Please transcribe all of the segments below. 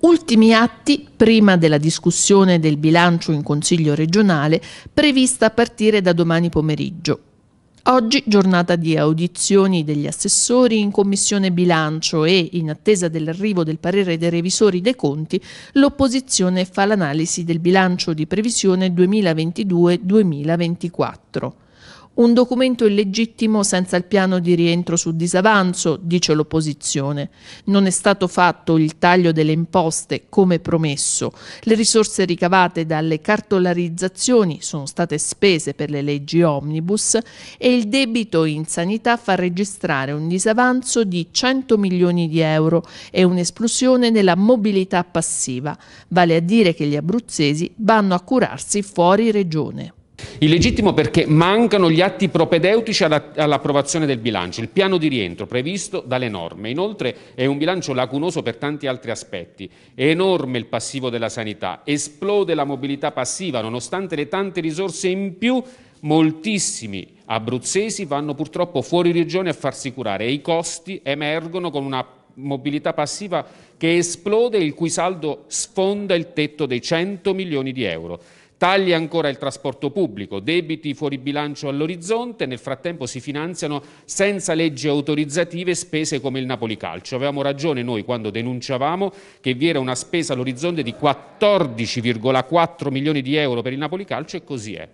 Ultimi atti prima della discussione del bilancio in Consiglio regionale prevista a partire da domani pomeriggio. Oggi giornata di audizioni degli assessori in Commissione Bilancio e, in attesa dell'arrivo del parere dei revisori dei conti, l'opposizione fa l'analisi del bilancio di previsione 2022-2024. Un documento illegittimo senza il piano di rientro su disavanzo, dice l'opposizione. Non è stato fatto il taglio delle imposte come promesso. Le risorse ricavate dalle cartolarizzazioni sono state spese per le leggi omnibus e il debito in sanità fa registrare un disavanzo di 100 milioni di euro e un'esplosione nella mobilità passiva, vale a dire che gli abruzzesi vanno a curarsi fuori regione. Illegittimo perché mancano gli atti propedeutici all'approvazione del bilancio, il piano di rientro previsto dalle norme. Inoltre è un bilancio lacunoso per tanti altri aspetti. È enorme il passivo della sanità, esplode la mobilità passiva nonostante le tante risorse in più moltissimi abruzzesi vanno purtroppo fuori regione a farsi curare e i costi emergono con una mobilità passiva che esplode e il cui saldo sfonda il tetto dei 100 milioni di euro. Tagli ancora il trasporto pubblico, debiti fuori bilancio all'orizzonte, nel frattempo si finanziano senza leggi autorizzative spese come il Napoli Calcio. Avevamo ragione noi quando denunciavamo che vi era una spesa all'orizzonte di 14,4 milioni di euro per il Napoli Calcio e così è.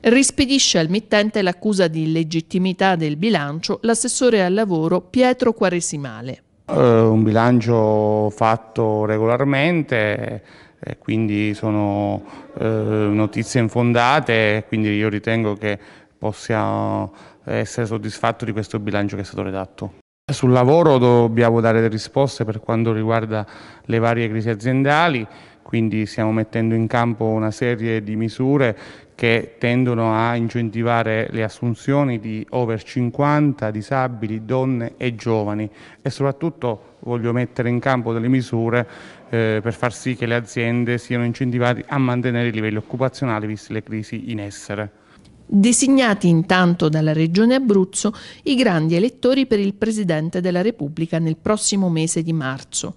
Rispedisce al mittente l'accusa di illegittimità del bilancio l'assessore al lavoro Pietro Quaresimale. Eh, un bilancio fatto regolarmente, e eh, quindi sono eh, notizie infondate, quindi io ritengo che possa essere soddisfatto di questo bilancio che è stato redatto. Sul lavoro dobbiamo dare risposte per quanto riguarda le varie crisi aziendali quindi stiamo mettendo in campo una serie di misure che tendono a incentivare le assunzioni di over 50, disabili, donne e giovani e soprattutto voglio mettere in campo delle misure eh, per far sì che le aziende siano incentivate a mantenere i livelli occupazionali viste le crisi in essere. Designati intanto dalla Regione Abruzzo i grandi elettori per il Presidente della Repubblica nel prossimo mese di marzo.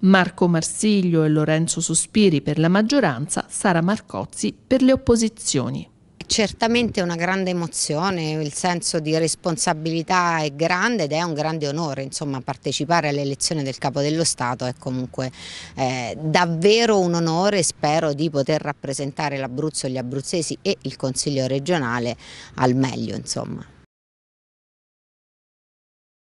Marco Marsiglio e Lorenzo Sospiri per la maggioranza, Sara Marcozzi per le opposizioni. Certamente una grande emozione, il senso di responsabilità è grande ed è un grande onore, insomma partecipare all'elezione del Capo dello Stato è comunque eh, davvero un onore, spero di poter rappresentare l'Abruzzo, gli abruzzesi e il Consiglio regionale al meglio. Insomma.